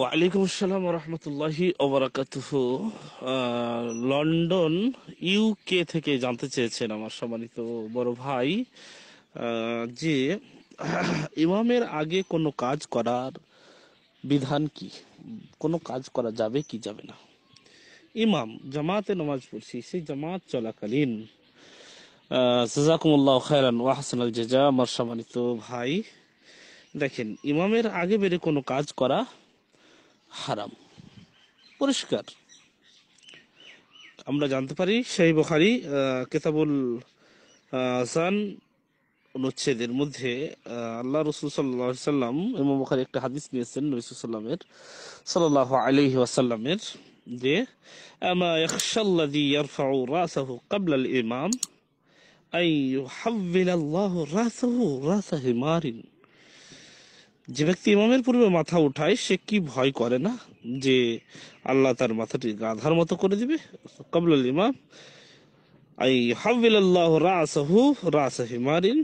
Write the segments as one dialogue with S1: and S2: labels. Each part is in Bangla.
S1: ওয়ালাইকুম আসসালাম রহমতুল্লাহি ওবরাকাতুহ লন্ডন ইউকে থেকে জানতে চেয়েছেন আমার সম্মানিত বড় ভাই যে ইমামের আগে কোনো কাজ করার বিধান কি কোনো কাজ করা যাবে কি যাবে না ইমাম জামাতে নামাজ পড়ছি সেই জামাত চলাকালীন সাজাকুমুল্লাহ খায়রান ওয়াহসান আল জেজা আমার সম্মানিত ভাই দেখেন ইমামের আগে বেড়ে কোনো কাজ করা হারাম পরিষ্কার আমরা জানতে পারি সেই বখারি কেতাবুল আসান অনুচ্ছেদের মধ্যে আল্লাহ রসুল সাল্লা সাল্লাম ইমাম বখারি একটা হাদিস নিয়েছেন রসুল সাল্লামের সাল্লাহ আলহি ওয়াসাল্লামের যে আমা ইয়াখশাল্লাযী ইয়ারফাউ রাসাহু ক্বাবলা ইমাম আই ইউহাউবিলাল্লাহু রাসাহু রাসা হিমারিন যে ব্যক্তি ইমামের পূর্বে মাথা উঠায় সে কি ভয় করে না যে আল্লাহ তার মাথাটি গাধার মতো করে দিবে কবলুল ইমাম আই হাবিল্লাহ রাসহু হিমারিন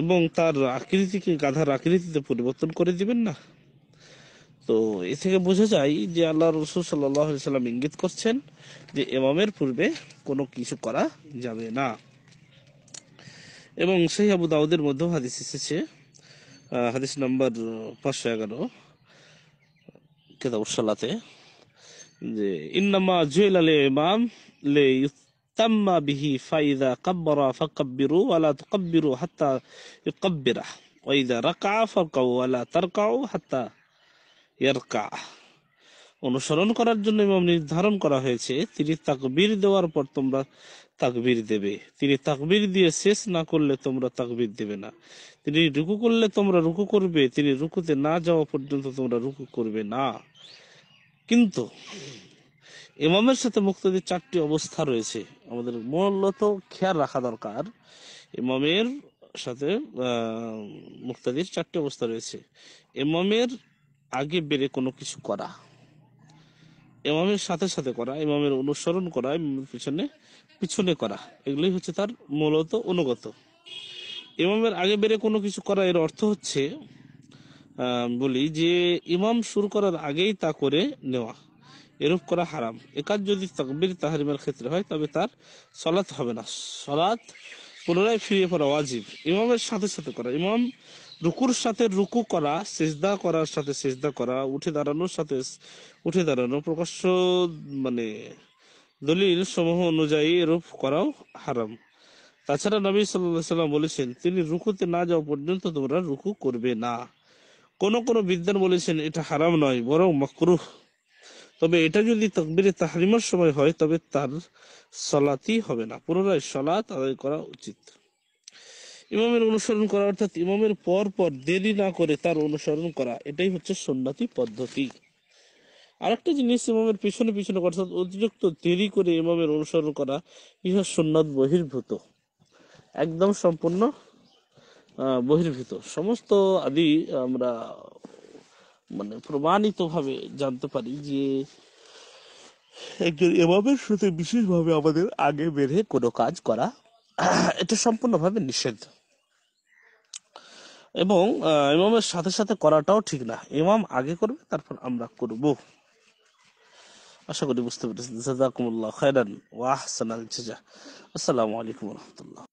S1: এবং তার আকৃতিকে গাধার আকৃতিতে পরিবর্তন করে দিবেন না তো এ থেকে বোঝা যায় যে আল্লাহ রসুল সাল্লাহ সাল্লাম ইঙ্গিত করছেন যে এমামের পূর্বে কোনো কিছু করা যাবে না এবং সেই আবু দাউদের মধ্যে হাদিস এসেছে حديث نمبر 5 كذا وصلاتي انما جيل الامام ليتم به فاذا كبر فكبروا ولا تكبروا حتى يكبر واذا ركع فركعوا ولا تركعوا حتى يركع অনুসরণ করার জন্য ইমাম নির্ধারণ করা হয়েছে তিনি তাকবির দেওয়ার পর তোমরা তাকবির দেবে তিনি তাকবির দিয়ে শেষ না করলে তোমরা তাকবির দেবে না তিনি রুকু করলে তোমরা রুকু করবে তিনি রুকুতে না যাওয়া পর্যন্ত তোমরা রুকু করবে না কিন্তু ইমামের সাথে মুক্তদের চারটি অবস্থা রয়েছে আমাদের মূলত খেয়াল রাখা দরকার ইমামের সাথে মুক্তাদির চারটি অবস্থা রয়েছে এমামের আগে বেড়ে কোনো কিছু করা এমামের সাথে সাথে করা এমামের অনুসরণ করা পিছনে পিছনে করা এগুলোই হচ্ছে তার মূলত অনুগত ইমামের আগে বেড়ে কোনো কিছু করা এর অর্থ হচ্ছে বলি যে ইমাম শুরু করার আগেই তা করে নেওয়া এরূপ করা হারাম একাজ যদি তকবির তাহারিমের ক্ষেত্রে হয় তবে তার সলাৎ হবে না সলাৎ পুনরায় ফিরিয়ে পড়া ওয়াজিব ইমামের সাথে সাথে করা ইমাম রুকুর সাথে রুকু করা সিজদা করার সাথে সিজদা করা উঠে দাঁড়ানোর সাথে উঠে দাঁড়ানো প্রকাশ্য মানে দলিল সমূহ অনুযায়ী এরূপ করাও হারাম তাছাড়া নবী সাল্লাহ সাল্লাম বলেছেন তিনি রুকুতে না যাওয়া পর্যন্ত তোমরা রুকু করবে না কোন কোন বিদ্যান বলেছেন এটা হারাম নয় বরং মকরুহ তবে এটা যদি তকবিরে তাহরিমার সময় হয় তবে তার সলাতি হবে না পুনরায় সলাত আদায় করা উচিত ইমামের অনুসরণ করা অর্থাৎ ইমামের পর পর দেরি না করে তার অনুসরণ করা এটাই হচ্ছে সন্ন্যাতি পদ্ধতি আরেকটা জিনিস ইমামের পিছনে পিছনে অর্থাৎ অতিরিক্ত দেরি করে ইমামের অনুসরণ করা ইহা সন্ন্যাত বহির্ভূত একদম সম্পূর্ণ বহির্ভূত সমস্ত আদি আমরা মানে প্রমাণিতভাবে জানতে পারি যে একজন এমামের সাথে বিশেষভাবে আমাদের আগে বেড়ে কোনো কাজ করা এটা সম্পূর্ণভাবে নিষেধ এবং ইমামের সাথে সাথে করাটাও ঠিক না ইমাম আগে করবে তারপর আমরা করব আশা করি বুঝতে পেরেছি জাজাকুমুল্লাহ খায়রান ওয়াহসান আল জাজা আসসালামু আলাইকুম রহমতুল্লাহ